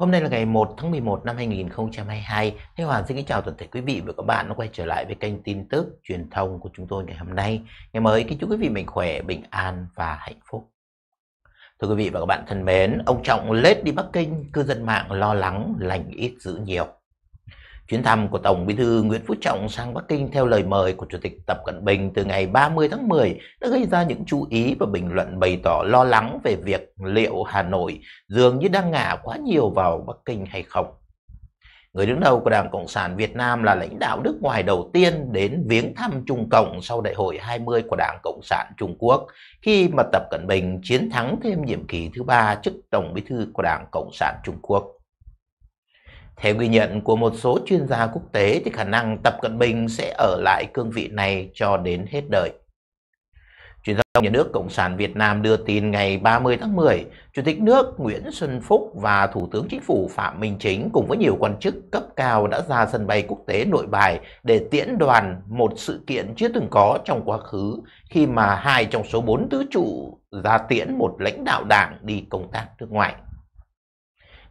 Hôm nay là ngày 1 tháng 11 năm 2022. Thanh Hoàng xin kính chào toàn thể quý vị và các bạn đã quay trở lại với kênh tin tức truyền thông của chúng tôi ngày hôm nay. Ngày mới kính chúc quý vị mạnh khỏe, bình an và hạnh phúc. Thưa quý vị và các bạn thân mến, ông Trọng lết đi Bắc Kinh, cư dân mạng lo lắng lành ít giữ nhiều. Chuyến thăm của Tổng Bí thư Nguyễn Phú Trọng sang Bắc Kinh theo lời mời của Chủ tịch Tập Cận Bình từ ngày 30 tháng 10 đã gây ra những chú ý và bình luận bày tỏ lo lắng về việc liệu Hà Nội dường như đang ngả quá nhiều vào Bắc Kinh hay không. Người đứng đầu của Đảng Cộng sản Việt Nam là lãnh đạo nước ngoài đầu tiên đến viếng thăm Trung Cộng sau Đại hội 20 của Đảng Cộng sản Trung Quốc khi mà Tập Cận Bình chiến thắng thêm nhiệm kỳ thứ ba chức Tổng Bí thư của Đảng Cộng sản Trung Quốc. Theo ghi nhận của một số chuyên gia quốc tế thì khả năng Tập Cận Bình sẽ ở lại cương vị này cho đến hết đời. Truyền thông nhà nước Cộng sản Việt Nam đưa tin ngày 30 tháng 10, Chủ tịch nước Nguyễn Xuân Phúc và Thủ tướng Chính phủ Phạm Minh Chính cùng với nhiều quan chức cấp cao đã ra sân bay quốc tế nội bài để tiễn đoàn một sự kiện chưa từng có trong quá khứ khi mà hai trong số bốn tứ trụ ra tiễn một lãnh đạo đảng đi công tác nước ngoài.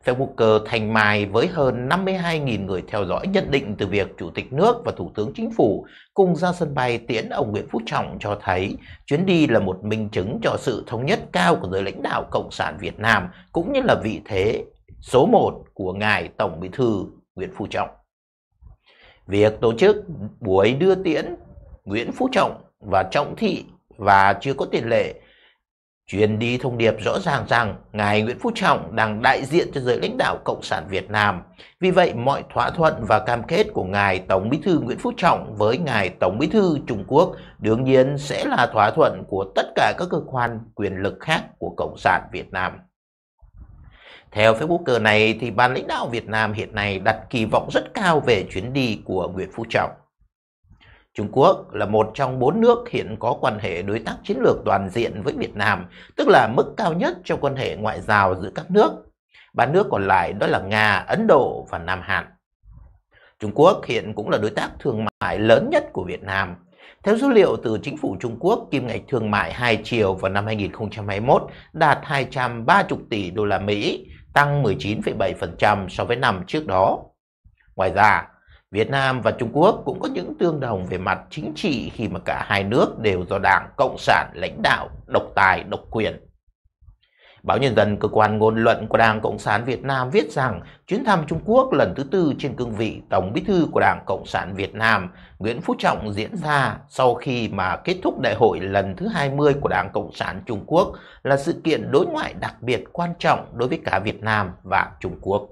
Facebooker Thành Mai với hơn 52.000 người theo dõi nhận định từ việc Chủ tịch nước và Thủ tướng Chính phủ cùng ra sân bay tiễn ông Nguyễn Phú Trọng cho thấy chuyến đi là một minh chứng cho sự thống nhất cao của giới lãnh đạo Cộng sản Việt Nam cũng như là vị thế số 1 của Ngài Tổng Bí Thư Nguyễn Phú Trọng. Việc tổ chức buổi đưa tiễn Nguyễn Phú Trọng và Trọng Thị và chưa có tiền lệ truyền đi thông điệp rõ ràng rằng Ngài Nguyễn Phú Trọng đang đại diện cho giới lãnh đạo Cộng sản Việt Nam. Vì vậy, mọi thỏa thuận và cam kết của Ngài Tổng Bí thư Nguyễn Phú Trọng với Ngài Tổng Bí thư Trung Quốc đương nhiên sẽ là thỏa thuận của tất cả các cơ quan quyền lực khác của Cộng sản Việt Nam. Theo Facebook này, thì ban lãnh đạo Việt Nam hiện nay đặt kỳ vọng rất cao về chuyến đi của Nguyễn Phú Trọng. Trung Quốc là một trong bốn nước hiện có quan hệ đối tác chiến lược toàn diện với Việt Nam, tức là mức cao nhất trong quan hệ ngoại giao giữa các nước. Ba nước còn lại đó là Nga, Ấn Độ và Nam Hàn. Trung Quốc hiện cũng là đối tác thương mại lớn nhất của Việt Nam. Theo số liệu từ chính phủ Trung Quốc, kim ngạch thương mại hai chiều vào năm 2021 đạt 230 tỷ đô la Mỹ, tăng 19,7% so với năm trước đó. Ngoài ra, Việt Nam và Trung Quốc cũng có những tương đồng về mặt chính trị khi mà cả hai nước đều do Đảng Cộng sản lãnh đạo, độc tài, độc quyền. Báo Nhân dân, cơ quan ngôn luận của Đảng Cộng sản Việt Nam viết rằng chuyến thăm Trung Quốc lần thứ tư trên cương vị Tổng bí thư của Đảng Cộng sản Việt Nam Nguyễn Phú Trọng diễn ra sau khi mà kết thúc đại hội lần thứ 20 của Đảng Cộng sản Trung Quốc là sự kiện đối ngoại đặc biệt quan trọng đối với cả Việt Nam và Trung Quốc.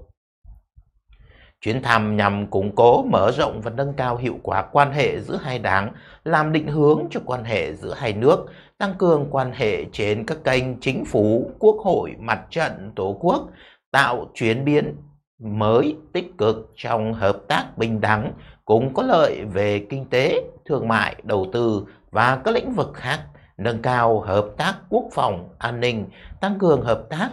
Chuyến thăm nhằm củng cố, mở rộng và nâng cao hiệu quả quan hệ giữa hai đảng, làm định hướng cho quan hệ giữa hai nước, tăng cường quan hệ trên các kênh chính phủ, quốc hội, mặt trận, tổ quốc, tạo chuyển biến mới tích cực trong hợp tác bình đẳng, cũng có lợi về kinh tế, thương mại, đầu tư và các lĩnh vực khác, nâng cao hợp tác quốc phòng, an ninh, tăng cường hợp tác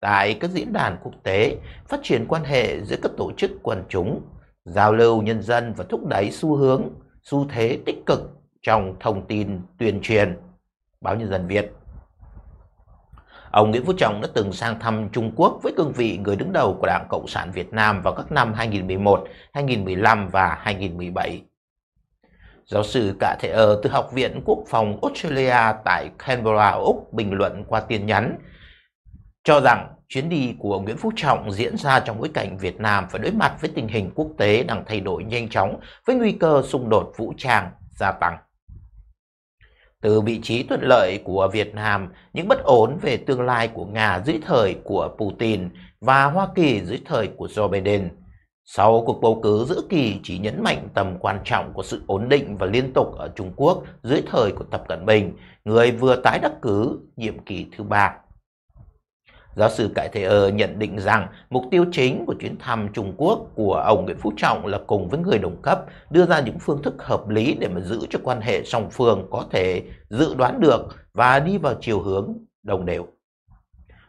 tại các diễn đàn quốc tế, phát triển quan hệ giữa các tổ chức quần chúng, giao lưu nhân dân và thúc đẩy xu hướng, xu thế tích cực trong thông tin tuyên truyền. Báo Nhân dân Việt Ông Nguyễn Phú Trọng đã từng sang thăm Trung Quốc với cương vị người đứng đầu của Đảng Cộng sản Việt Nam vào các năm 2011, 2015 và 2017. Giáo sư Cả Thể ở từ Học viện Quốc phòng Australia tại Canberra, Úc bình luận qua tin nhắn cho rằng chuyến đi của Nguyễn Phú Trọng diễn ra trong bối cảnh Việt Nam phải đối mặt với tình hình quốc tế đang thay đổi nhanh chóng với nguy cơ xung đột vũ trang gia tăng. Từ vị trí thuận lợi của Việt Nam, những bất ổn về tương lai của Nga dưới thời của Putin và Hoa Kỳ dưới thời của Joe Biden, sau cuộc bầu cử giữa kỳ chỉ nhấn mạnh tầm quan trọng của sự ổn định và liên tục ở Trung Quốc dưới thời của Tập Cận Bình, người vừa tái đắc cử nhiệm kỳ thứ ba. Giáo sư Cải Thế Ơ nhận định rằng mục tiêu chính của chuyến thăm Trung Quốc của ông Nguyễn Phú Trọng là cùng với người đồng cấp đưa ra những phương thức hợp lý để mà giữ cho quan hệ song phương có thể dự đoán được và đi vào chiều hướng đồng đều.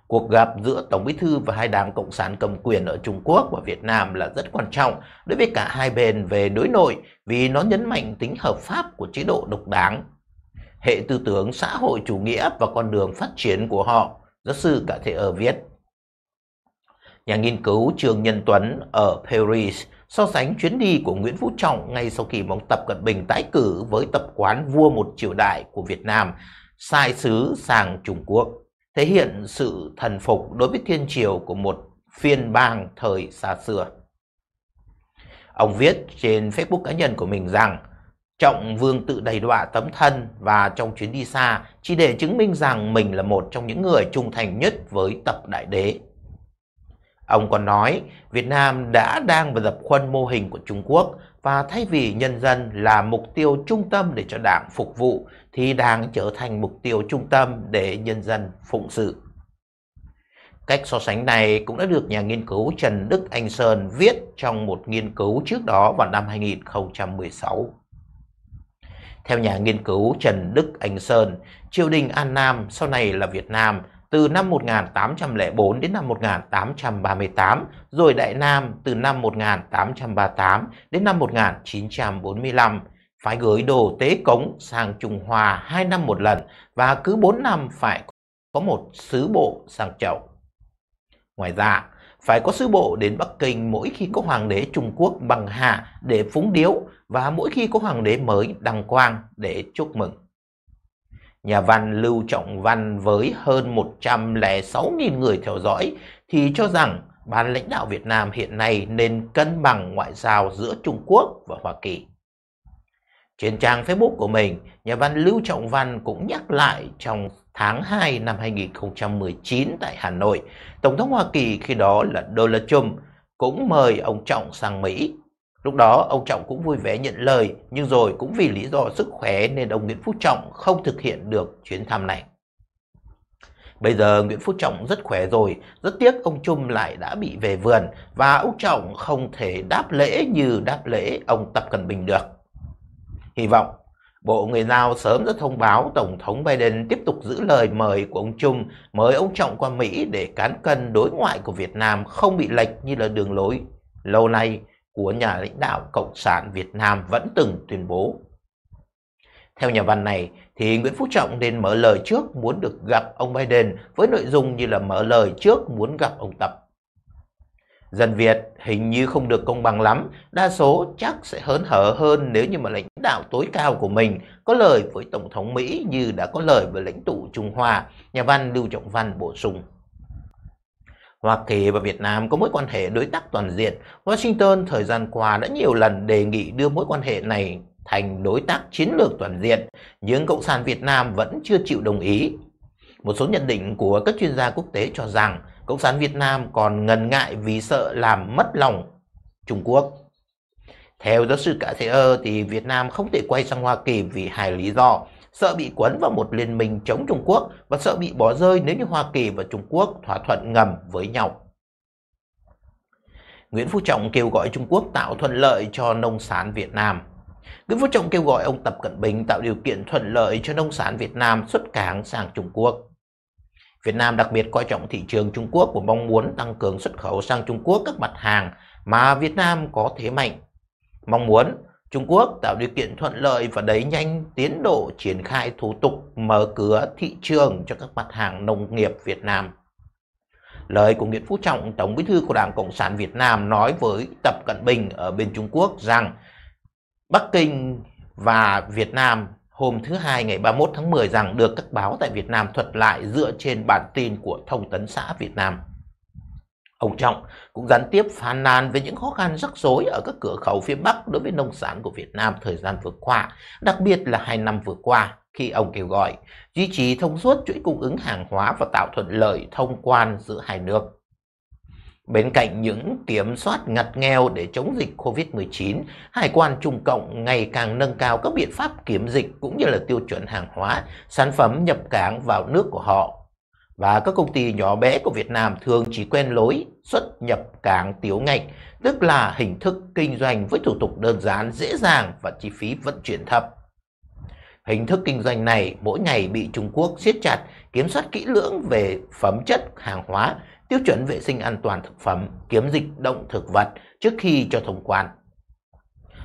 Cuộc gặp giữa Tổng Bí thư và hai đảng Cộng sản cầm quyền ở Trung Quốc và Việt Nam là rất quan trọng đối với cả hai bên về đối nội vì nó nhấn mạnh tính hợp pháp của chế độ độc đảng, hệ tư tưởng xã hội chủ nghĩa và con đường phát triển của họ giáo sư cả thể ở viết. Nhà nghiên cứu Trương Nhân Tuấn ở Paris so sánh chuyến đi của Nguyễn Phú Trọng ngay sau khi bóng Tập Cận Bình tái cử với tập quán vua một triều đại của Việt Nam sai sứ sang Trung Quốc, thể hiện sự thần phục đối với thiên triều của một phiên bang thời xa xưa. Ông viết trên Facebook cá nhân của mình rằng Trọng Vương tự đầy đọa tấm thân và trong chuyến đi xa chỉ để chứng minh rằng mình là một trong những người trung thành nhất với tập đại đế. Ông còn nói Việt Nam đã đang và dập khuôn mô hình của Trung Quốc và thay vì nhân dân là mục tiêu trung tâm để cho đảng phục vụ thì đang trở thành mục tiêu trung tâm để nhân dân phụng sự. Cách so sánh này cũng đã được nhà nghiên cứu Trần Đức Anh Sơn viết trong một nghiên cứu trước đó vào năm 2016. Theo nhà nghiên cứu Trần Đức Anh Sơn, triều đình An Nam sau này là Việt Nam từ năm 1804 đến năm 1838, rồi Đại Nam từ năm 1838 đến năm 1945, phải gửi đồ tế cống sang Trung Hoa 2 năm một lần và cứ 4 năm phải có một sứ bộ sang chậu. Ngoài ra, phải có sứ bộ đến Bắc Kinh mỗi khi có hoàng đế Trung Quốc bằng hạ để phúng điếu và mỗi khi có hoàng đế mới đăng quang để chúc mừng. Nhà văn Lưu Trọng Văn với hơn 106.000 người theo dõi thì cho rằng ban lãnh đạo Việt Nam hiện nay nên cân bằng ngoại giao giữa Trung Quốc và Hoa Kỳ. Trên trang Facebook của mình, nhà văn Lưu Trọng Văn cũng nhắc lại trong tháng 2 năm 2019 tại Hà Nội, Tổng thống Hoa Kỳ khi đó là Donald Trump cũng mời ông Trọng sang Mỹ. Lúc đó ông Trọng cũng vui vẻ nhận lời nhưng rồi cũng vì lý do sức khỏe nên ông Nguyễn Phú Trọng không thực hiện được chuyến thăm này. Bây giờ Nguyễn Phú Trọng rất khỏe rồi, rất tiếc ông Trung lại đã bị về vườn và ông Trọng không thể đáp lễ như đáp lễ ông Tập Cận Bình được. Hy vọng Bộ Ngoại giao sớm đã thông báo Tổng thống Biden tiếp tục giữ lời mời của ông Trung mời ông Trọng qua Mỹ để cán cân đối ngoại của Việt Nam không bị lệch như là đường lối lâu nay của nhà lãnh đạo Cộng sản Việt Nam vẫn từng tuyên bố. Theo nhà văn này, thì Nguyễn Phú Trọng nên mở lời trước muốn được gặp ông Biden với nội dung như là mở lời trước muốn gặp ông Tập. Dân Việt hình như không được công bằng lắm, đa số chắc sẽ hớn hở hơn nếu như mà lãnh đạo tối cao của mình có lời với Tổng thống Mỹ như đã có lời với lãnh tụ Trung Hoa, nhà văn Lưu Trọng Văn bổ sung. Hoa Kỳ và Việt Nam có mối quan hệ đối tác toàn diện. Washington thời gian qua đã nhiều lần đề nghị đưa mối quan hệ này thành đối tác chiến lược toàn diện, nhưng Cộng sản Việt Nam vẫn chưa chịu đồng ý. Một số nhận định của các chuyên gia quốc tế cho rằng Cộng sản Việt Nam còn ngần ngại vì sợ làm mất lòng Trung Quốc. Theo giáo sư Cả Thế Ơ thì Việt Nam không thể quay sang Hoa Kỳ vì hai lý do. Sợ bị quấn vào một liên minh chống Trung Quốc và sợ bị bỏ rơi nếu như Hoa Kỳ và Trung Quốc thỏa thuận ngầm với nhau. Nguyễn Phú Trọng kêu gọi Trung Quốc tạo thuận lợi cho nông sản Việt Nam. Nguyễn Phú Trọng kêu gọi ông Tập Cận Bình tạo điều kiện thuận lợi cho nông sản Việt Nam xuất cảng sang Trung Quốc. Việt Nam đặc biệt coi trọng thị trường Trung Quốc và mong muốn tăng cường xuất khẩu sang Trung Quốc các mặt hàng mà Việt Nam có thế mạnh. Mong muốn Trung Quốc tạo điều kiện thuận lợi và đẩy nhanh tiến độ triển khai thủ tục mở cửa thị trường cho các mặt hàng nông nghiệp Việt Nam. Lời của Nguyễn Phú Trọng, Tổng Bí thư của Đảng Cộng sản Việt Nam nói với Tập Cận Bình ở bên Trung Quốc rằng Bắc Kinh và Việt Nam hôm thứ Hai ngày 31 tháng 10 rằng được các báo tại Việt Nam thuật lại dựa trên bản tin của Thông tấn xã Việt Nam. Ông Trọng cũng gián tiếp phàn nàn về những khó khăn rắc rối ở các cửa khẩu phía Bắc đối với nông sản của Việt Nam thời gian vừa qua, đặc biệt là hai năm vừa qua khi ông kêu gọi duy trì thông suốt chuỗi cung ứng hàng hóa và tạo thuận lợi thông quan giữa hai nước. Bên cạnh những kiểm soát ngặt nghèo để chống dịch COVID-19, Hải quan Trung Cộng ngày càng nâng cao các biện pháp kiểm dịch cũng như là tiêu chuẩn hàng hóa, sản phẩm nhập cảng vào nước của họ. Và các công ty nhỏ bé của Việt Nam thường chỉ quen lối xuất nhập cảng tiểu ngạch, tức là hình thức kinh doanh với thủ tục đơn giản, dễ dàng và chi phí vận chuyển thấp. Hình thức kinh doanh này mỗi ngày bị Trung Quốc siết chặt, kiểm soát kỹ lưỡng về phẩm chất hàng hóa, tiêu chuẩn vệ sinh an toàn thực phẩm, kiếm dịch động thực vật trước khi cho thông quan.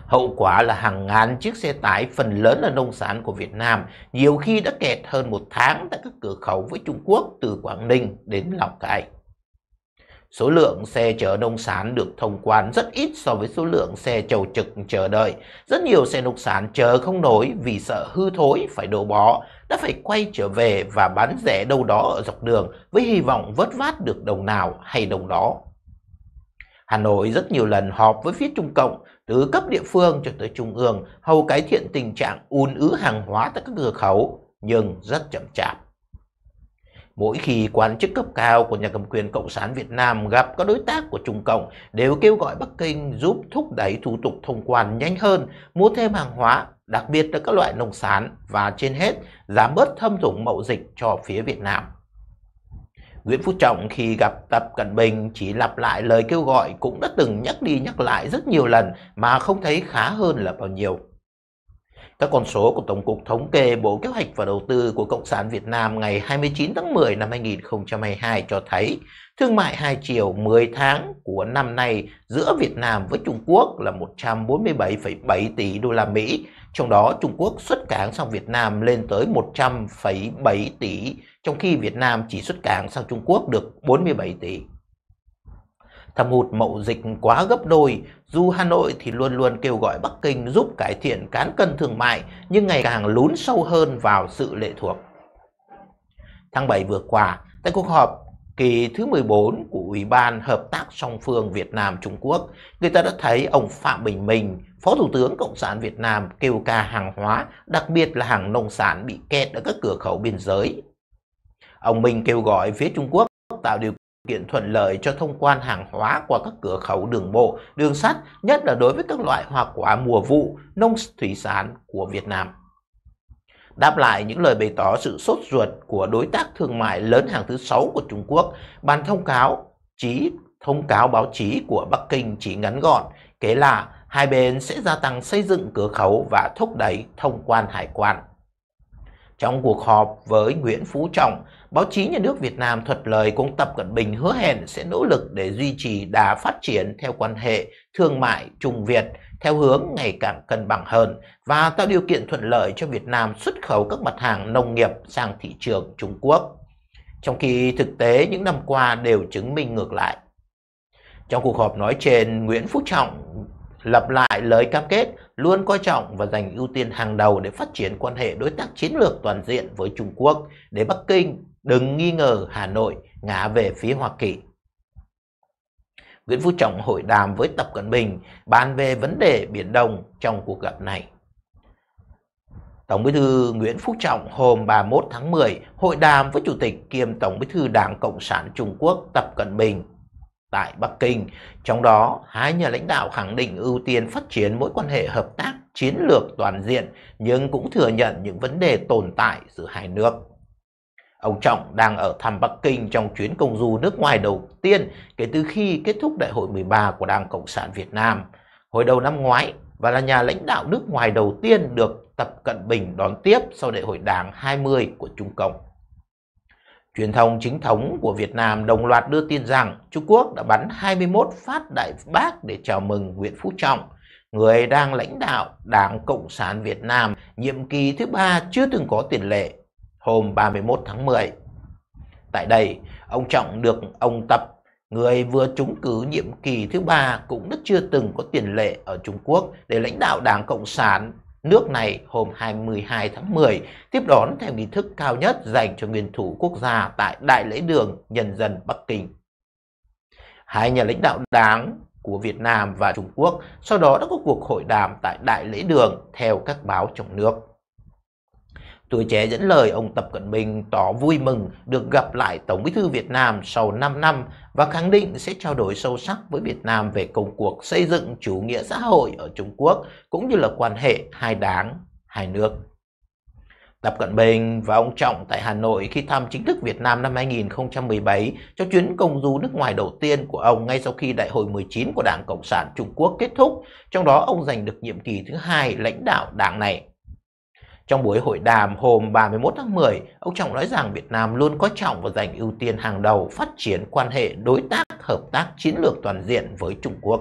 Hậu quả là hàng ngàn chiếc xe tải phần lớn là nông sản của Việt Nam, nhiều khi đã kẹt hơn một tháng tại các cửa khẩu với Trung Quốc từ Quảng Ninh đến Lào Cai. Số lượng xe chở nông sản được thông quan rất ít so với số lượng xe chầu trực chờ đợi. Rất nhiều xe nông sản chờ không nổi vì sợ hư thối phải đổ bỏ, đã phải quay trở về và bán rẻ đâu đó ở dọc đường với hy vọng vớt vát được đồng nào hay đồng đó. Hà Nội rất nhiều lần họp với phía Trung Cộng, từ cấp địa phương cho tới trung ương, hầu cải thiện tình trạng ùn ứ hàng hóa tại các cửa khẩu, nhưng rất chậm chạp. Mỗi khi quan chức cấp cao của nhà cầm quyền Cộng sản Việt Nam gặp các đối tác của Trung Cộng đều kêu gọi Bắc Kinh giúp thúc đẩy thủ tục thông quan nhanh hơn, mua thêm hàng hóa, đặc biệt là các loại nông sản và trên hết giảm bớt thâm thủng mậu dịch cho phía Việt Nam. Nguyễn Phú Trọng khi gặp Tập Cận Bình chỉ lặp lại lời kêu gọi cũng đã từng nhắc đi nhắc lại rất nhiều lần mà không thấy khá hơn là bao nhiêu. Các con số của Tổng cục Thống kê Bộ Kế hoạch và Đầu tư của Cộng sản Việt Nam ngày 29 tháng 10 năm 2022 cho thấy thương mại hai chiều 10 tháng của năm nay giữa Việt Nam với Trung Quốc là 147,7 tỷ đô la Mỹ, trong đó Trung Quốc xuất cảng sang Việt Nam lên tới 100,7 tỷ, trong khi Việt Nam chỉ xuất cảng sang Trung Quốc được 47 tỷ. Thâm hụt mậu dịch quá gấp đôi, dù Hà Nội thì luôn luôn kêu gọi Bắc Kinh giúp cải thiện cán cân thương mại nhưng ngày càng lún sâu hơn vào sự lệ thuộc. Tháng 7 vừa qua, tại cuộc họp kỳ thứ 14 của Ủy ban Hợp tác song phương Việt Nam-Trung Quốc, người ta đã thấy ông Phạm Bình Minh, Phó Thủ tướng Cộng sản Việt Nam kêu ca hàng hóa, đặc biệt là hàng nông sản bị kẹt ở các cửa khẩu biên giới. Ông Minh kêu gọi phía Trung Quốc tạo điều kiện thuận lợi cho thông quan hàng hóa qua các cửa khẩu đường bộ, đường sắt, nhất là đối với các loại hoa quả mùa vụ, nông thủy sản của Việt Nam. Đáp lại những lời bày tỏ sự sốt ruột của đối tác thương mại lớn hàng thứ sáu của Trung Quốc, ban thông cáo chí thông cáo báo chí của Bắc Kinh chỉ ngắn gọn, kể là hai bên sẽ gia tăng xây dựng cửa khẩu và thúc đẩy thông quan hải quan. Trong cuộc họp với Nguyễn Phú Trọng, Báo chí nhà nước Việt Nam thuật lời cũng Tập Cận Bình hứa hẹn sẽ nỗ lực để duy trì đà phát triển theo quan hệ thương mại Trung Việt theo hướng ngày càng cân bằng hơn và tạo điều kiện thuận lợi cho Việt Nam xuất khẩu các mặt hàng nông nghiệp sang thị trường Trung Quốc. Trong khi thực tế những năm qua đều chứng minh ngược lại. Trong cuộc họp nói trên, Nguyễn Phú Trọng lặp lại lời cam kết luôn coi trọng và dành ưu tiên hàng đầu để phát triển quan hệ đối tác chiến lược toàn diện với Trung Quốc để Bắc Kinh đừng nghi ngờ Hà Nội ngã về phía Hoa Kỳ. Nguyễn Phú Trọng hội đàm với Tập Cận Bình bàn về vấn đề Biển Đông trong cuộc gặp này. Tổng bí thư Nguyễn Phú Trọng hôm 31 tháng 10 hội đàm với Chủ tịch kiêm Tổng bí thư Đảng Cộng sản Trung Quốc Tập Cận Bình tại Bắc Kinh. Trong đó, hai nhà lãnh đạo khẳng định ưu tiên phát triển mối quan hệ hợp tác chiến lược toàn diện nhưng cũng thừa nhận những vấn đề tồn tại giữa hai nước. Ông Trọng đang ở thăm Bắc Kinh trong chuyến công du nước ngoài đầu tiên kể từ khi kết thúc Đại hội 13 của Đảng Cộng sản Việt Nam hồi đầu năm ngoái và là nhà lãnh đạo nước ngoài đầu tiên được Tập Cận Bình đón tiếp sau Đại hội Đảng 20 của Trung Cộng. Truyền thông chính thống của Việt Nam đồng loạt đưa tin rằng Trung Quốc đã bắn 21 phát đại bác để chào mừng Nguyễn Phú Trọng, người đang lãnh đạo Đảng Cộng sản Việt Nam nhiệm kỳ thứ ba chưa từng có tiền lệ hôm 31 tháng 10. Tại đây, ông Trọng được ông Tập, người vừa trúng cử nhiệm kỳ thứ ba cũng rất chưa từng có tiền lệ ở Trung Quốc để lãnh đạo Đảng Cộng sản nước này hôm 22 tháng 10 tiếp đón theo nghi thức cao nhất dành cho nguyên thủ quốc gia tại Đại lễ đường Nhân dân Bắc Kinh. Hai nhà lãnh đạo đảng của Việt Nam và Trung Quốc sau đó đã có cuộc hội đàm tại Đại lễ đường theo các báo trong nước. Tuổi trẻ dẫn lời ông Tập Cận Bình tỏ vui mừng được gặp lại Tổng bí thư Việt Nam sau 5 năm và khẳng định sẽ trao đổi sâu sắc với Việt Nam về công cuộc xây dựng chủ nghĩa xã hội ở Trung Quốc cũng như là quan hệ hai đảng, hai nước. Tập Cận Bình và ông Trọng tại Hà Nội khi thăm chính thức Việt Nam năm 2017 cho chuyến công du nước ngoài đầu tiên của ông ngay sau khi Đại hội 19 của Đảng Cộng sản Trung Quốc kết thúc, trong đó ông giành được nhiệm kỳ thứ hai lãnh đạo đảng này. Trong buổi hội đàm hôm 31 tháng 10, ông Trọng nói rằng Việt Nam luôn coi trọng và dành ưu tiên hàng đầu phát triển quan hệ đối tác hợp tác chiến lược toàn diện với Trung Quốc.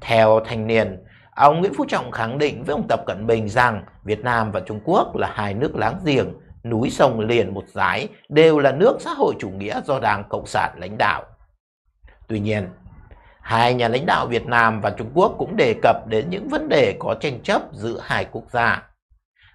Theo thanh niên, ông Nguyễn Phú Trọng khẳng định với ông Tập Cận Bình rằng Việt Nam và Trung Quốc là hai nước láng giềng, núi sông liền một dải, đều là nước xã hội chủ nghĩa do Đảng Cộng sản lãnh đạo. Tuy nhiên, hai nhà lãnh đạo Việt Nam và Trung Quốc cũng đề cập đến những vấn đề có tranh chấp giữa hai quốc gia.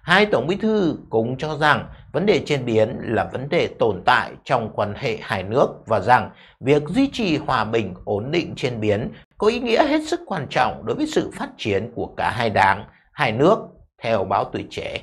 Hai Tổng Bí thư cũng cho rằng vấn đề trên biển là vấn đề tồn tại trong quan hệ hai nước và rằng việc duy trì hòa bình ổn định trên biển có ý nghĩa hết sức quan trọng đối với sự phát triển của cả hai đảng, hai nước, theo báo tuổi trẻ.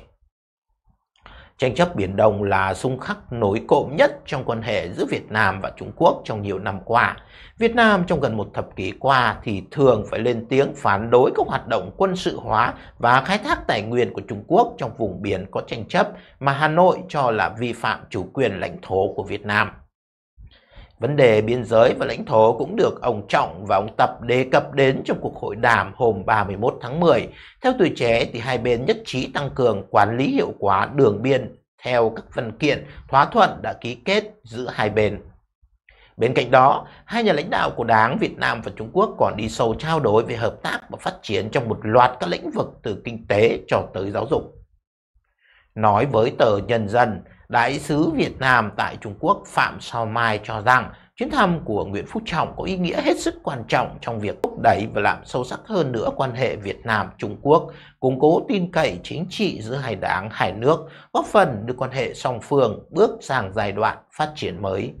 Tranh chấp Biển Đông là xung khắc nổi cộm nhất trong quan hệ giữa Việt Nam và Trung Quốc trong nhiều năm qua. Việt Nam trong gần một thập kỷ qua thì thường phải lên tiếng phản đối các hoạt động quân sự hóa và khai thác tài nguyên của Trung Quốc trong vùng biển có tranh chấp mà Hà Nội cho là vi phạm chủ quyền lãnh thổ của Việt Nam. Vấn đề biên giới và lãnh thổ cũng được ông Trọng và ông Tập đề cập đến trong cuộc hội đàm hôm 31 tháng 10. Theo tuổi trẻ thì hai bên nhất trí tăng cường quản lý hiệu quả đường biên theo các văn kiện thỏa thuận đã ký kết giữa hai bên. Bên cạnh đó, hai nhà lãnh đạo của Đảng Việt Nam và Trung Quốc còn đi sâu trao đổi về hợp tác và phát triển trong một loạt các lĩnh vực từ kinh tế cho tới giáo dục. Nói với tờ Nhân dân, Đại sứ Việt Nam tại Trung Quốc Phạm Sao Mai cho rằng chuyến thăm của Nguyễn Phú Trọng có ý nghĩa hết sức quan trọng trong việc thúc đẩy và làm sâu sắc hơn nữa quan hệ Việt Nam-Trung Quốc, củng cố tin cậy chính trị giữa hai đảng, hai nước, góp phần đưa quan hệ song phương bước sang giai đoạn phát triển mới.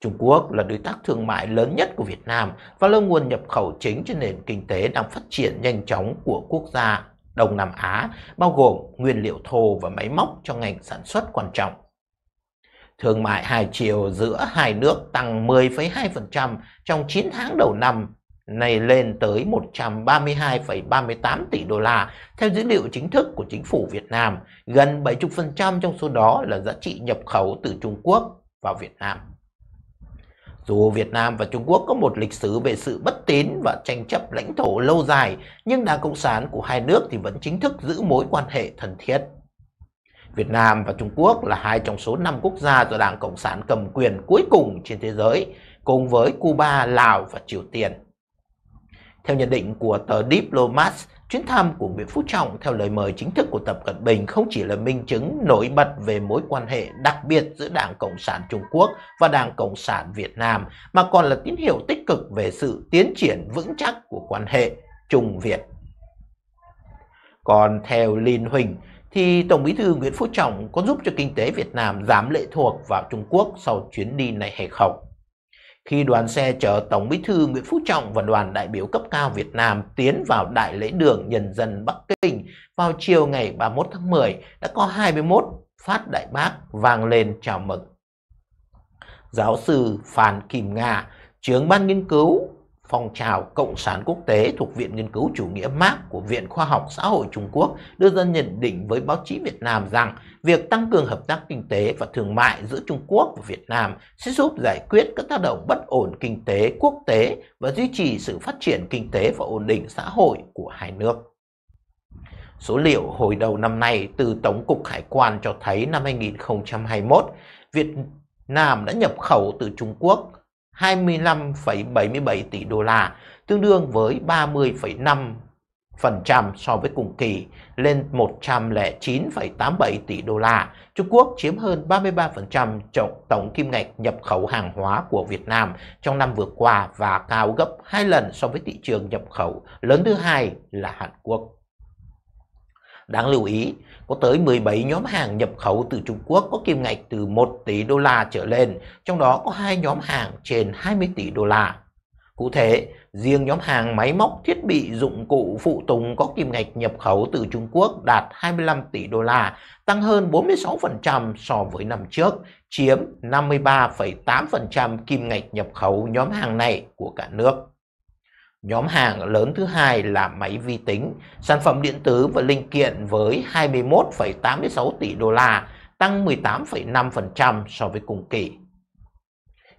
Trung Quốc là đối tác thương mại lớn nhất của Việt Nam và là nguồn nhập khẩu chính cho nền kinh tế đang phát triển nhanh chóng của quốc gia Đông Nam Á, bao gồm nguyên liệu thô và máy móc cho ngành sản xuất quan trọng. Thương mại hai chiều giữa hai nước tăng 10,2% trong 9 tháng đầu năm này lên tới 132,38 tỷ đô la theo dữ liệu chính thức của chính phủ Việt Nam, gần 70% trong số đó là giá trị nhập khẩu từ Trung Quốc vào Việt Nam. Dù Việt Nam và Trung Quốc có một lịch sử về sự bất tín và tranh chấp lãnh thổ lâu dài, nhưng Đảng Cộng sản của hai nước thì vẫn chính thức giữ mối quan hệ thân thiết. Việt Nam và Trung Quốc là hai trong số 5 quốc gia do Đảng Cộng sản cầm quyền cuối cùng trên thế giới, cùng với Cuba, Lào và Triều Tiên. Theo nhận định của tờ Diplomat, Chuyến thăm của Nguyễn Phú Trọng theo lời mời chính thức của Tập Cận Bình không chỉ là minh chứng nổi bật về mối quan hệ đặc biệt giữa Đảng Cộng sản Trung Quốc và Đảng Cộng sản Việt Nam, mà còn là tín hiệu tích cực về sự tiến triển vững chắc của quan hệ Trung Việt. Còn theo Liên Huỳnh, thì Tổng bí thư Nguyễn Phú Trọng có giúp cho kinh tế Việt Nam giảm lệ thuộc vào Trung Quốc sau chuyến đi này hay không? khi đoàn xe chở Tổng Bí thư Nguyễn Phú Trọng và đoàn đại biểu cấp cao Việt Nam tiến vào Đại lễ đường Nhân dân Bắc Kinh vào chiều ngày 31 tháng 10 đã có 21 phát đại bác vang lên chào mừng. Giáo sư Phan Kim Nga, trưởng ban nghiên cứu Phong trào Cộng sản quốc tế thuộc Viện Nghiên cứu Chủ nghĩa Marx của Viện Khoa học Xã hội Trung Quốc đưa ra nhận định với báo chí Việt Nam rằng việc tăng cường hợp tác kinh tế và thương mại giữa Trung Quốc và Việt Nam sẽ giúp giải quyết các tác động bất ổn kinh tế quốc tế và duy trì sự phát triển kinh tế và ổn định xã hội của hai nước. Số liệu hồi đầu năm nay từ Tổng cục Hải quan cho thấy năm 2021, Việt Nam đã nhập khẩu từ Trung Quốc 25,77 tỷ đô la, tương đương với 30,5% so với cùng kỳ, lên 109,87 tỷ đô la. Trung Quốc chiếm hơn 33% trọng tổng kim ngạch nhập khẩu hàng hóa của Việt Nam trong năm vừa qua và cao gấp 2 lần so với thị trường nhập khẩu lớn thứ hai là Hàn Quốc. Đáng lưu ý, có tới 17 nhóm hàng nhập khẩu từ Trung Quốc có kim ngạch từ 1 tỷ đô la trở lên, trong đó có hai nhóm hàng trên 20 tỷ đô la. Cụ thể, riêng nhóm hàng máy móc, thiết bị, dụng cụ, phụ tùng có kim ngạch nhập khẩu từ Trung Quốc đạt 25 tỷ đô la, tăng hơn 46% so với năm trước, chiếm 53,8% kim ngạch nhập khẩu nhóm hàng này của cả nước. Nhóm hàng lớn thứ hai là máy vi tính, sản phẩm điện tử và linh kiện với 21,86 tỷ đô la, tăng 18,5% so với cùng kỳ.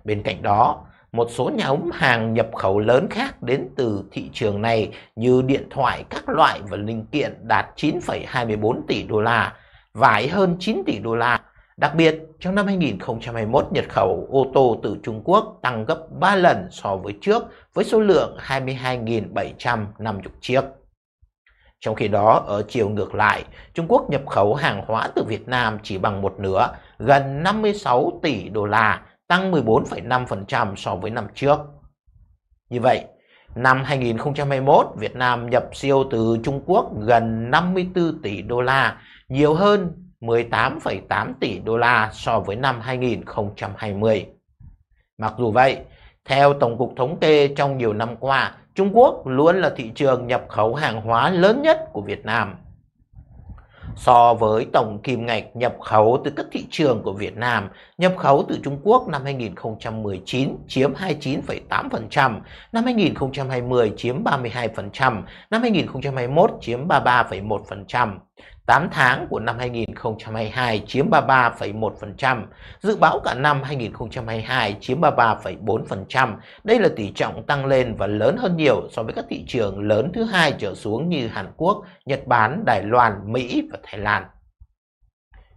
Bên cạnh đó, một số nhóm hàng nhập khẩu lớn khác đến từ thị trường này như điện thoại các loại và linh kiện đạt 9,24 tỷ đô la, vải hơn 9 tỷ đô la, Đặc biệt, trong năm 2021, nhập khẩu ô tô từ Trung Quốc tăng gấp 3 lần so với trước với số lượng 22.750 chiếc. Trong khi đó, ở chiều ngược lại, Trung Quốc nhập khẩu hàng hóa từ Việt Nam chỉ bằng một nửa, gần 56 tỷ đô la, tăng 14,5% so với năm trước. Như vậy, năm 2021, Việt Nam nhập siêu từ Trung Quốc gần 54 tỷ đô la, nhiều hơn 18,8 tỷ đô la so với năm 2020. Mặc dù vậy, theo Tổng cục Thống kê trong nhiều năm qua, Trung Quốc luôn là thị trường nhập khẩu hàng hóa lớn nhất của Việt Nam. So với tổng kim ngạch nhập khẩu từ các thị trường của Việt Nam, nhập khẩu từ Trung Quốc năm 2019 chiếm 29,8%, năm 2020 chiếm 32%, năm 2021 chiếm 33,1%. 8 tháng của năm 2022 chiếm 33,1%, dự báo cả năm 2022 chiếm 33,4%. Đây là tỷ trọng tăng lên và lớn hơn nhiều so với các thị trường lớn thứ hai trở xuống như Hàn Quốc, Nhật Bản, Đài Loan, Mỹ và Thái Lan.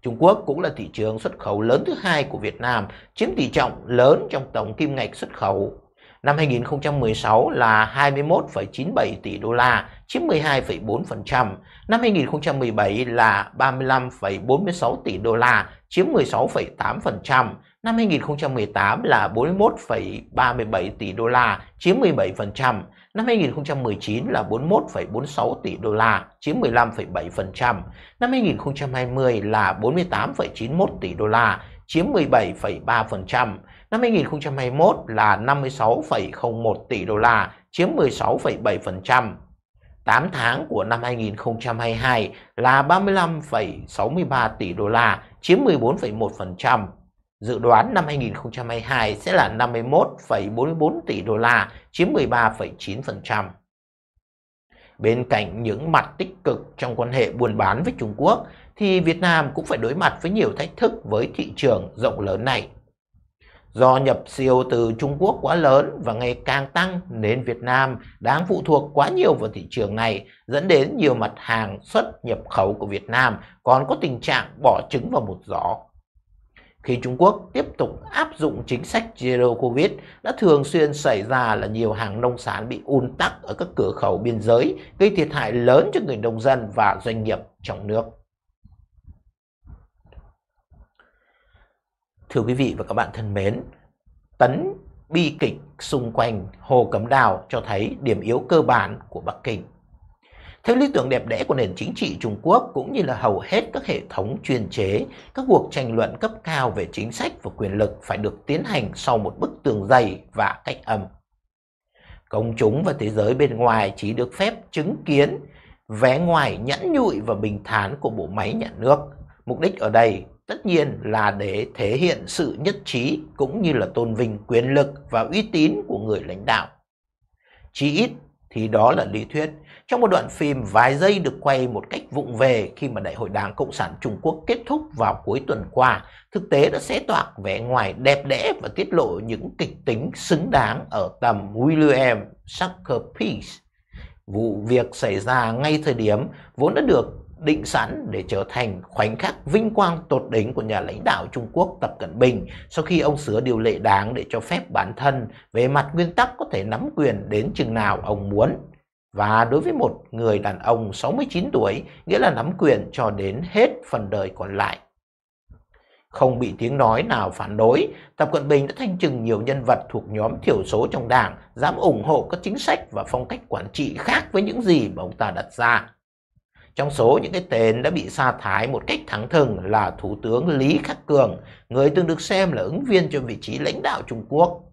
Trung Quốc cũng là thị trường xuất khẩu lớn thứ hai của Việt Nam, chiếm tỷ trọng lớn trong tổng kim ngạch xuất khẩu Năm 2016 là 21,97 tỷ đô la, chiếm 12,4%. Năm 2017 là 35,46 tỷ đô la, chiếm 16,8%. Năm 2018 là 41,37 tỷ đô la, chiếm 17%. Năm 2019 là 41,46 tỷ đô la, chiếm 15,7%. Năm 2020 là 48,91 tỷ đô la, chiếm 17,3%, năm 2021 là 56,01 tỷ đô la, chiếm 16,7%. 8 tháng của năm 2022 là 35,63 tỷ đô la, chiếm 14,1%. Dự đoán năm 2022 sẽ là 51,44 tỷ đô la, chiếm 13,9%. Bên cạnh những mặt tích cực trong quan hệ buôn bán với Trung Quốc, thì Việt Nam cũng phải đối mặt với nhiều thách thức với thị trường rộng lớn này. Do nhập siêu từ Trung Quốc quá lớn và ngày càng tăng nên Việt Nam đang phụ thuộc quá nhiều vào thị trường này, dẫn đến nhiều mặt hàng xuất nhập khẩu của Việt Nam còn có tình trạng bỏ trứng vào một giỏ khi Trung Quốc tiếp tục áp dụng chính sách Zero Covid đã thường xuyên xảy ra là nhiều hàng nông sản bị ùn tắc ở các cửa khẩu biên giới, gây thiệt hại lớn cho người nông dân và doanh nghiệp trong nước. Thưa quý vị và các bạn thân mến, tấn bi kịch xung quanh Hồ Cấm Đào cho thấy điểm yếu cơ bản của Bắc Kinh. Theo lý tưởng đẹp đẽ của nền chính trị Trung Quốc cũng như là hầu hết các hệ thống chuyên chế, các cuộc tranh luận cấp cao về chính sách và quyền lực phải được tiến hành sau một bức tường dày và cách âm. Công chúng và thế giới bên ngoài chỉ được phép chứng kiến vẻ ngoài nhẫn nhụi và bình thản của bộ máy nhà nước. Mục đích ở đây tất nhiên là để thể hiện sự nhất trí cũng như là tôn vinh quyền lực và uy tín của người lãnh đạo. Chí ít thì đó là lý thuyết trong một đoạn phim vài giây được quay một cách vụng về khi mà Đại hội Đảng Cộng sản Trung Quốc kết thúc vào cuối tuần qua, thực tế đã xé toạc vẻ ngoài đẹp đẽ và tiết lộ những kịch tính xứng đáng ở tầm William Shakespeare. Vụ việc xảy ra ngay thời điểm vốn đã được định sẵn để trở thành khoảnh khắc vinh quang tột đỉnh của nhà lãnh đạo Trung Quốc Tập Cận Bình sau khi ông sửa điều lệ đảng để cho phép bản thân về mặt nguyên tắc có thể nắm quyền đến chừng nào ông muốn. Và đối với một người đàn ông 69 tuổi, nghĩa là nắm quyền cho đến hết phần đời còn lại. Không bị tiếng nói nào phản đối, Tập Cận Bình đã thanh trừng nhiều nhân vật thuộc nhóm thiểu số trong đảng, dám ủng hộ các chính sách và phong cách quản trị khác với những gì mà ông ta đặt ra. Trong số những cái tên đã bị sa thải một cách thẳng thừng là Thủ tướng Lý Khắc Cường, người từng được xem là ứng viên cho vị trí lãnh đạo Trung Quốc.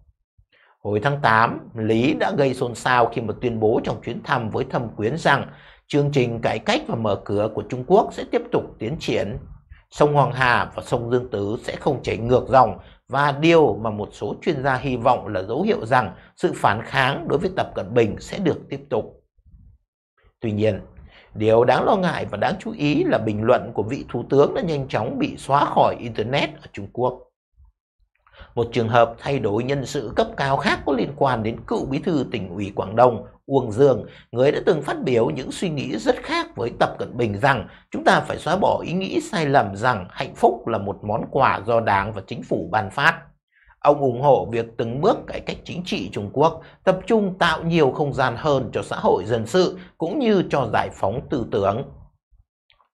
Hồi tháng 8, Lý đã gây xôn xao khi mà tuyên bố trong chuyến thăm với thâm quyến rằng chương trình cải cách và mở cửa của Trung Quốc sẽ tiếp tục tiến triển. Sông Hoàng Hà và sông Dương Tứ sẽ không chảy ngược dòng và điều mà một số chuyên gia hy vọng là dấu hiệu rằng sự phản kháng đối với Tập Cận Bình sẽ được tiếp tục. Tuy nhiên, điều đáng lo ngại và đáng chú ý là bình luận của vị Thủ tướng đã nhanh chóng bị xóa khỏi Internet ở Trung Quốc một trường hợp thay đổi nhân sự cấp cao khác có liên quan đến cựu bí thư tỉnh ủy Quảng Đông Uông Dương, người đã từng phát biểu những suy nghĩ rất khác với Tập Cận Bình rằng chúng ta phải xóa bỏ ý nghĩ sai lầm rằng hạnh phúc là một món quà do Đảng và chính phủ ban phát. Ông ủng hộ việc từng bước cải cách chính trị Trung Quốc, tập trung tạo nhiều không gian hơn cho xã hội dân sự cũng như cho giải phóng tư tưởng.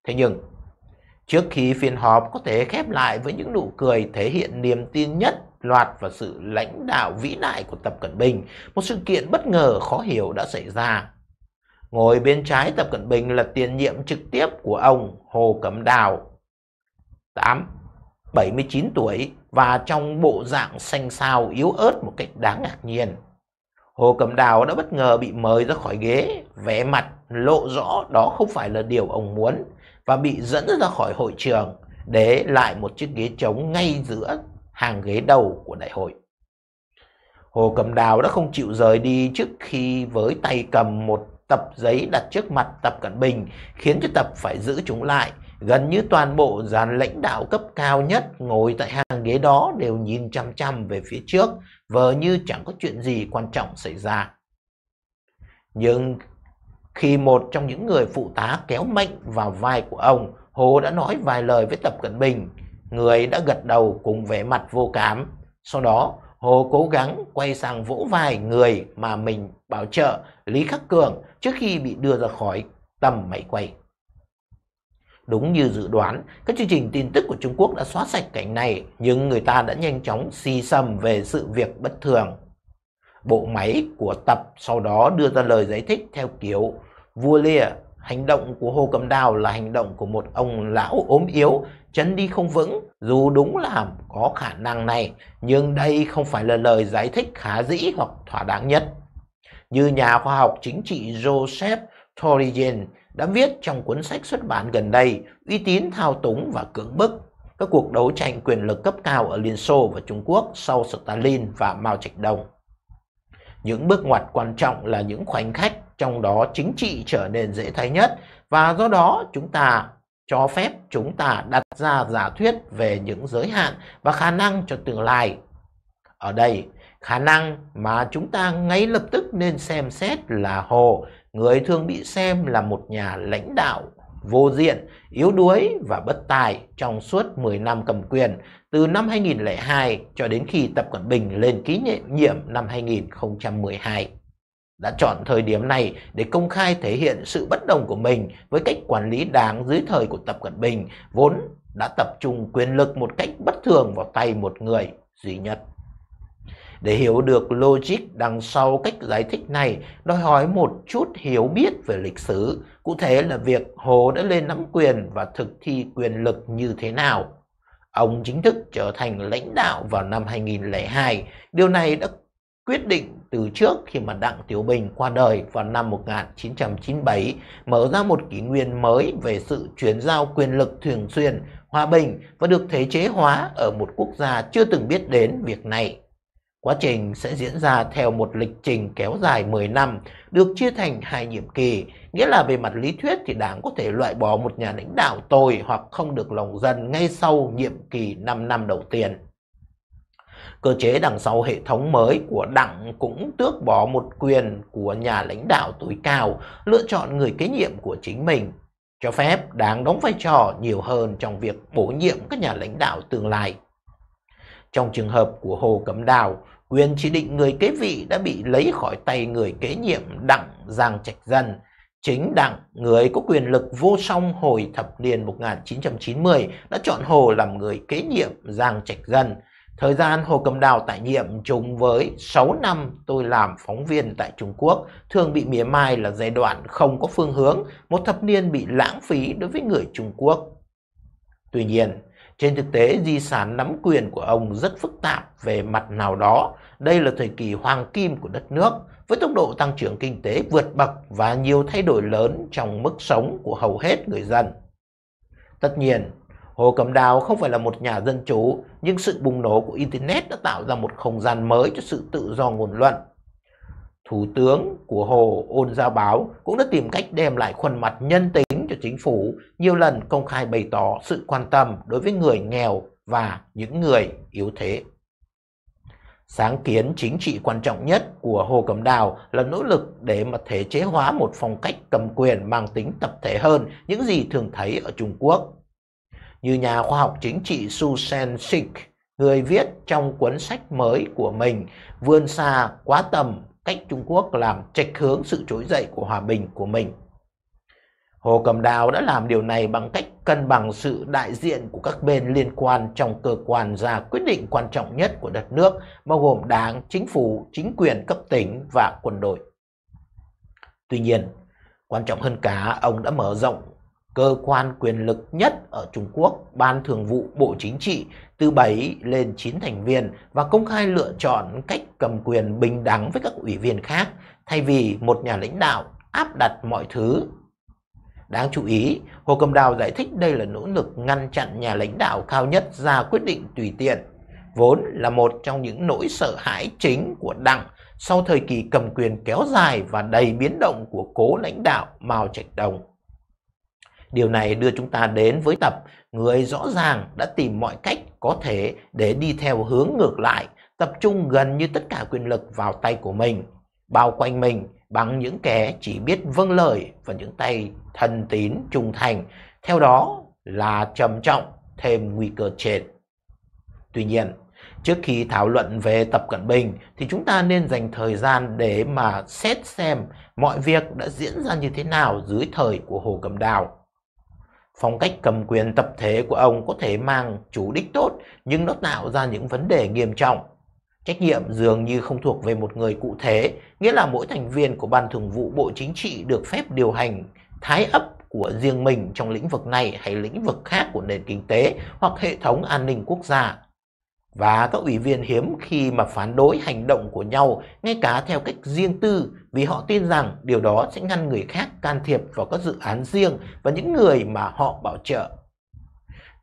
Thế nhưng, Trước khi phiên họp có thể khép lại với những nụ cười thể hiện niềm tin nhất loạt và sự lãnh đạo vĩ đại của Tập Cận Bình, một sự kiện bất ngờ khó hiểu đã xảy ra. Ngồi bên trái Tập Cận Bình là tiền nhiệm trực tiếp của ông Hồ Cẩm Đào. 8. 79 tuổi và trong bộ dạng xanh xao yếu ớt một cách đáng ngạc nhiên. Hồ Cẩm Đào đã bất ngờ bị mời ra khỏi ghế, vẻ mặt lộ rõ đó không phải là điều ông muốn và bị dẫn ra khỏi hội trường để lại một chiếc ghế trống ngay giữa hàng ghế đầu của đại hội. Hồ Cầm Đào đã không chịu rời đi trước khi với tay cầm một tập giấy đặt trước mặt Tập Cận Bình khiến cho Tập phải giữ chúng lại. Gần như toàn bộ dàn lãnh đạo cấp cao nhất ngồi tại hàng ghế đó đều nhìn chăm chăm về phía trước, vờ như chẳng có chuyện gì quan trọng xảy ra. Nhưng khi một trong những người phụ tá kéo mạnh vào vai của ông, Hồ đã nói vài lời với Tập Cận Bình. Người đã gật đầu cùng vẻ mặt vô cảm. Sau đó, Hồ cố gắng quay sang vỗ vai người mà mình bảo trợ Lý Khắc Cường trước khi bị đưa ra khỏi tầm máy quay. Đúng như dự đoán, các chương trình tin tức của Trung Quốc đã xóa sạch cảnh này, nhưng người ta đã nhanh chóng si sầm về sự việc bất thường bộ máy của Tập sau đó đưa ra lời giải thích theo kiểu vua lìa à, hành động của Hồ Cầm Đào là hành động của một ông lão ốm yếu, chân đi không vững, dù đúng là có khả năng này, nhưng đây không phải là lời giải thích khả dĩ hoặc thỏa đáng nhất. Như nhà khoa học chính trị Joseph Torrigen đã viết trong cuốn sách xuất bản gần đây, uy tín thao túng và cưỡng bức, các cuộc đấu tranh quyền lực cấp cao ở Liên Xô và Trung Quốc sau Stalin và Mao Trạch Đông. Những bước ngoặt quan trọng là những khoảnh khắc trong đó chính trị trở nên dễ thấy nhất và do đó chúng ta cho phép chúng ta đặt ra giả thuyết về những giới hạn và khả năng cho tương lai. Ở đây, khả năng mà chúng ta ngay lập tức nên xem xét là Hồ, người thường bị xem là một nhà lãnh đạo vô diện, yếu đuối và bất tài trong suốt 10 năm cầm quyền từ năm 2002 cho đến khi Tập Cận Bình lên ký nhiệm năm 2012 đã chọn thời điểm này để công khai thể hiện sự bất đồng của mình với cách quản lý đảng dưới thời của Tập Cận Bình vốn đã tập trung quyền lực một cách bất thường vào tay một người duy nhất. Để hiểu được logic đằng sau cách giải thích này đòi hỏi một chút hiểu biết về lịch sử, cụ thể là việc Hồ đã lên nắm quyền và thực thi quyền lực như thế nào. Ông chính thức trở thành lãnh đạo vào năm 2002, điều này đã quyết định từ trước khi mà Đặng Tiểu Bình qua đời vào năm 1997, mở ra một kỷ nguyên mới về sự chuyển giao quyền lực thường xuyên, hòa bình và được thể chế hóa ở một quốc gia chưa từng biết đến việc này. Quá trình sẽ diễn ra theo một lịch trình kéo dài 10 năm, được chia thành hai nhiệm kỳ, nghĩa là về mặt lý thuyết thì đảng có thể loại bỏ một nhà lãnh đạo tồi hoặc không được lòng dân ngay sau nhiệm kỳ 5 năm đầu tiên. Cơ chế đằng sau hệ thống mới của đảng cũng tước bỏ một quyền của nhà lãnh đạo tối cao, lựa chọn người kế nhiệm của chính mình, cho phép đảng đóng vai trò nhiều hơn trong việc bổ nhiệm các nhà lãnh đạo tương lai. Trong trường hợp của Hồ Cẩm Đào, quyền chỉ định người kế vị đã bị lấy khỏi tay người kế nhiệm đặng Giang Trạch Dân. Chính đặng, người có quyền lực vô song hồi thập niên 1990 đã chọn Hồ làm người kế nhiệm Giang Trạch Dân. Thời gian Hồ Cầm Đào tại nhiệm trùng với 6 năm tôi làm phóng viên tại Trung Quốc, thường bị mỉa mai là giai đoạn không có phương hướng, một thập niên bị lãng phí đối với người Trung Quốc. Tuy nhiên, trên thực tế, di sản nắm quyền của ông rất phức tạp về mặt nào đó. Đây là thời kỳ hoàng kim của đất nước, với tốc độ tăng trưởng kinh tế vượt bậc và nhiều thay đổi lớn trong mức sống của hầu hết người dân. Tất nhiên, Hồ Cẩm Đào không phải là một nhà dân chủ, nhưng sự bùng nổ của Internet đã tạo ra một không gian mới cho sự tự do ngôn luận. Thủ tướng của Hồ Ôn Gia Báo cũng đã tìm cách đem lại khuôn mặt nhân tình cho chính phủ nhiều lần công khai bày tỏ sự quan tâm đối với người nghèo và những người yếu thế. Sáng kiến chính trị quan trọng nhất của Hồ Cẩm Đào là nỗ lực để mà thể chế hóa một phong cách cầm quyền mang tính tập thể hơn những gì thường thấy ở Trung Quốc. Như nhà khoa học chính trị Su Sen Sik, người viết trong cuốn sách mới của mình Vươn xa quá tầm cách Trung Quốc làm trạch hướng sự trỗi dậy của hòa bình của mình. Hồ Cẩm Đào đã làm điều này bằng cách cân bằng sự đại diện của các bên liên quan trong cơ quan ra quyết định quan trọng nhất của đất nước, bao gồm đảng, chính phủ, chính quyền cấp tỉnh và quân đội. Tuy nhiên, quan trọng hơn cả, ông đã mở rộng cơ quan quyền lực nhất ở Trung Quốc, Ban Thường vụ Bộ Chính trị, từ 7 lên 9 thành viên và công khai lựa chọn cách cầm quyền bình đẳng với các ủy viên khác, thay vì một nhà lãnh đạo áp đặt mọi thứ Đáng chú ý, Hồ Cầm Đào giải thích đây là nỗ lực ngăn chặn nhà lãnh đạo cao nhất ra quyết định tùy tiện, vốn là một trong những nỗi sợ hãi chính của Đảng sau thời kỳ cầm quyền kéo dài và đầy biến động của cố lãnh đạo Mao Trạch Đông. Điều này đưa chúng ta đến với tập Người rõ ràng đã tìm mọi cách có thể để đi theo hướng ngược lại, tập trung gần như tất cả quyền lực vào tay của mình bao quanh mình bằng những kẻ chỉ biết vâng lời và những tay thân tín trung thành, theo đó là trầm trọng thêm nguy cơ trên. Tuy nhiên, trước khi thảo luận về Tập Cận Bình thì chúng ta nên dành thời gian để mà xét xem mọi việc đã diễn ra như thế nào dưới thời của Hồ Cầm Đào. Phong cách cầm quyền tập thể của ông có thể mang chủ đích tốt nhưng nó tạo ra những vấn đề nghiêm trọng Trách nhiệm dường như không thuộc về một người cụ thể, nghĩa là mỗi thành viên của Ban Thường vụ Bộ Chính trị được phép điều hành thái ấp của riêng mình trong lĩnh vực này hay lĩnh vực khác của nền kinh tế hoặc hệ thống an ninh quốc gia. Và các ủy viên hiếm khi mà phản đối hành động của nhau ngay cả theo cách riêng tư vì họ tin rằng điều đó sẽ ngăn người khác can thiệp vào các dự án riêng và những người mà họ bảo trợ.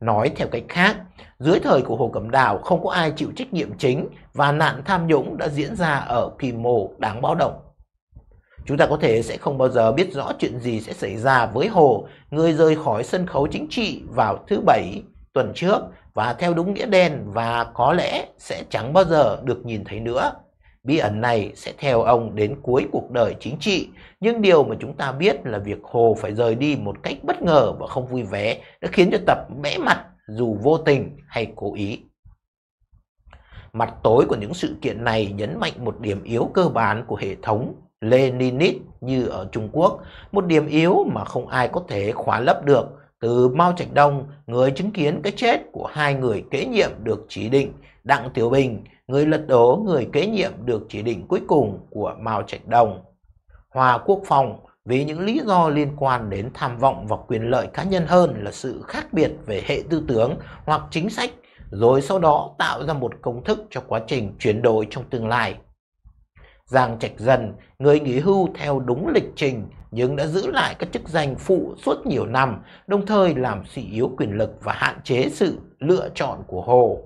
Nói theo cách khác, dưới thời của Hồ Cẩm Đào không có ai chịu trách nhiệm chính và nạn tham nhũng đã diễn ra ở quy mô đáng báo động. Chúng ta có thể sẽ không bao giờ biết rõ chuyện gì sẽ xảy ra với Hồ, người rời khỏi sân khấu chính trị vào thứ Bảy tuần trước và theo đúng nghĩa đen và có lẽ sẽ chẳng bao giờ được nhìn thấy nữa. Bí ẩn này sẽ theo ông đến cuối cuộc đời chính trị, nhưng điều mà chúng ta biết là việc Hồ phải rời đi một cách bất ngờ và không vui vẻ đã khiến cho Tập bẽ mặt dù vô tình hay cố ý. Mặt tối của những sự kiện này nhấn mạnh một điểm yếu cơ bản của hệ thống Leninist như ở Trung Quốc, một điểm yếu mà không ai có thể khóa lấp được. Từ Mao Trạch Đông, người chứng kiến cái chết của hai người kế nhiệm được chỉ định, Đặng Tiểu Bình người lật đổ người kế nhiệm được chỉ định cuối cùng của Mao Trạch Đông. Hòa Quốc Phòng vì những lý do liên quan đến tham vọng và quyền lợi cá nhân hơn là sự khác biệt về hệ tư tưởng hoặc chính sách, rồi sau đó tạo ra một công thức cho quá trình chuyển đổi trong tương lai. Giang Trạch Dân, người nghỉ hưu theo đúng lịch trình nhưng đã giữ lại các chức danh phụ suốt nhiều năm, đồng thời làm suy yếu quyền lực và hạn chế sự lựa chọn của Hồ.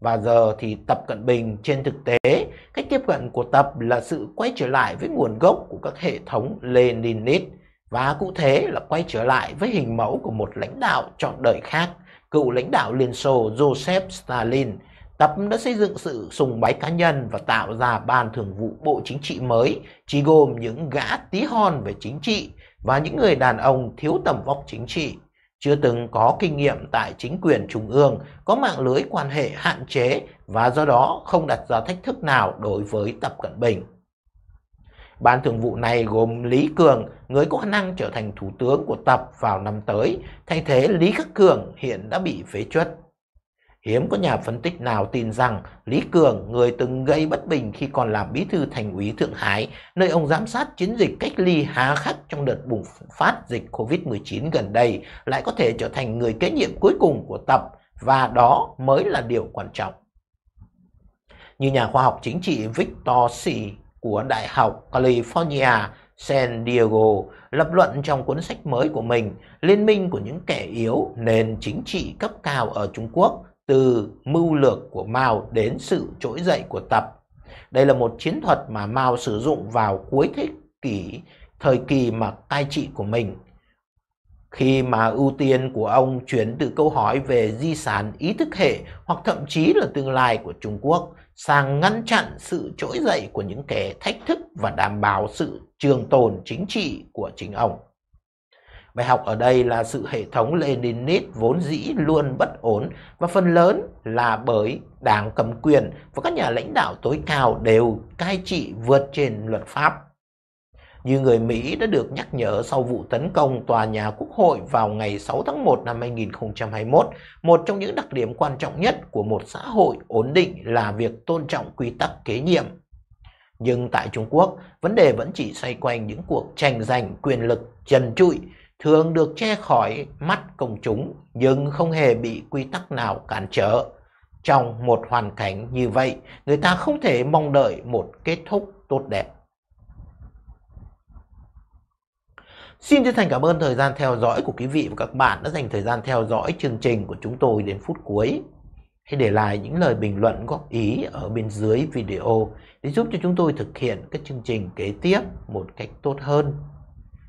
Và giờ thì Tập Cận Bình trên thực tế, cách tiếp cận của Tập là sự quay trở lại với nguồn gốc của các hệ thống Leninist và cụ thể là quay trở lại với hình mẫu của một lãnh đạo chọn đời khác, cựu lãnh đạo Liên Xô Joseph Stalin. Tập đã xây dựng sự sùng bái cá nhân và tạo ra ban thường vụ bộ chính trị mới, chỉ gồm những gã tí hon về chính trị và những người đàn ông thiếu tầm vóc chính trị chưa từng có kinh nghiệm tại chính quyền trung ương, có mạng lưới quan hệ hạn chế và do đó không đặt ra thách thức nào đối với Tập Cận Bình. Ban thường vụ này gồm Lý Cường, người có khả năng trở thành thủ tướng của Tập vào năm tới, thay thế Lý Khắc Cường hiện đã bị phế chuất. Hiếm có nhà phân tích nào tin rằng Lý Cường, người từng gây bất bình khi còn là bí thư thành ủy Thượng Hải, nơi ông giám sát chiến dịch cách ly há khắc trong đợt bùng phát dịch COVID-19 gần đây, lại có thể trở thành người kế nhiệm cuối cùng của tập, và đó mới là điều quan trọng. Như nhà khoa học chính trị Victor C. của Đại học California San Diego lập luận trong cuốn sách mới của mình Liên minh của những kẻ yếu nền chính trị cấp cao ở Trung Quốc từ mưu lược của Mao đến sự trỗi dậy của Tập. Đây là một chiến thuật mà Mao sử dụng vào cuối thế kỷ thời kỳ mà cai trị của mình. Khi mà ưu tiên của ông chuyển từ câu hỏi về di sản ý thức hệ hoặc thậm chí là tương lai của Trung Quốc sang ngăn chặn sự trỗi dậy của những kẻ thách thức và đảm bảo sự trường tồn chính trị của chính ông. Bài học ở đây là sự hệ thống Leninist vốn dĩ luôn bất ổn và phần lớn là bởi đảng cầm quyền và các nhà lãnh đạo tối cao đều cai trị vượt trên luật pháp. Như người Mỹ đã được nhắc nhở sau vụ tấn công tòa nhà Quốc hội vào ngày 6 tháng 1 năm 2021, một trong những đặc điểm quan trọng nhất của một xã hội ổn định là việc tôn trọng quy tắc kế nhiệm. Nhưng tại Trung Quốc, vấn đề vẫn chỉ xoay quanh những cuộc tranh giành quyền lực trần trụi, thường được che khỏi mắt công chúng nhưng không hề bị quy tắc nào cản trở. Trong một hoàn cảnh như vậy, người ta không thể mong đợi một kết thúc tốt đẹp. Xin chân thành cảm ơn thời gian theo dõi của quý vị và các bạn đã dành thời gian theo dõi chương trình của chúng tôi đến phút cuối. Hãy để lại những lời bình luận góp ý ở bên dưới video để giúp cho chúng tôi thực hiện các chương trình kế tiếp một cách tốt hơn.